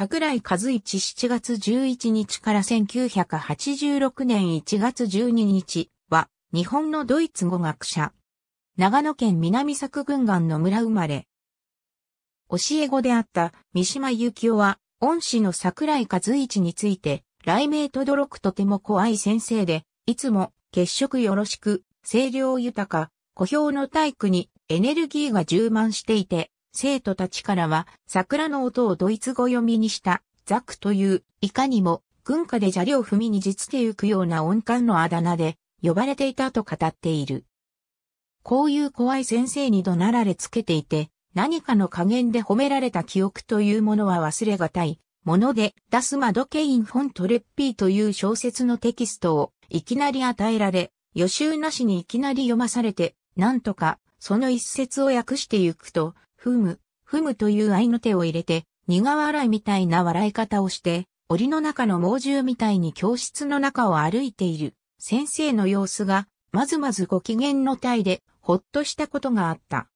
桜井和一7月11日から1986年1月12日は日本のドイツ語学者。長野県南作郡岸の村生まれ。教え子であった三島由紀夫は恩師の桜井和一について雷鳴と驚くとても怖い先生で、いつも血色よろしく、清涼豊か、小兵の体育にエネルギーが充満していて、生徒たちからは桜の音をドイツ語読みにしたザクという、いかにも軍歌で砂利を踏みにじつてゆくような音感のあだ名で呼ばれていたと語っている。こういう怖い先生に怒鳴られつけていて、何かの加減で褒められた記憶というものは忘れがたいもので、ダスマドケイン・フォン・トレッピーという小説のテキストをいきなり与えられ、予習なしにいきなり読まされて、なんとかその一節を訳してゆくと、ふむ、ふむという愛の手を入れて、苦笑いみたいな笑い方をして、檻の中の猛獣みたいに教室の中を歩いている、先生の様子が、まずまずご機嫌の体で、ほっとしたことがあった。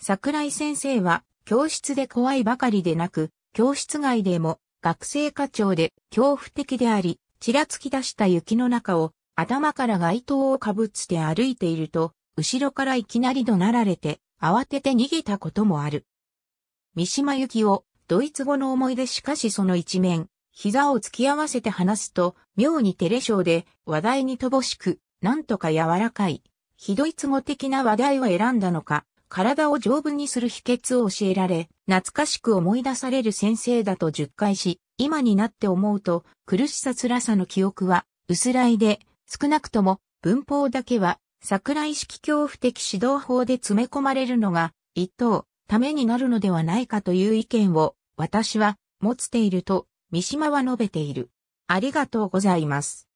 桜井先生は、教室で怖いばかりでなく、教室外でも、学生課長で、恐怖的であり、ちらつき出した雪の中を、頭から街灯をかぶって歩いていると、後ろからいきなり怒鳴られて、慌てて逃げたこともある。三島由紀夫、ドイツ語の思い出しかしその一面、膝を突き合わせて話すと、妙に照れ性で話題に乏しく、なんとか柔らかい、非ドイツ語的な話題を選んだのか、体を丈夫にする秘訣を教えられ、懐かしく思い出される先生だと10回し、今になって思うと、苦しさ辛さの記憶は、薄らいで、少なくとも、文法だけは、桜井式恐怖的指導法で詰め込まれるのが、一等、ためになるのではないかという意見を、私は、持っていると、三島は述べている。ありがとうございます。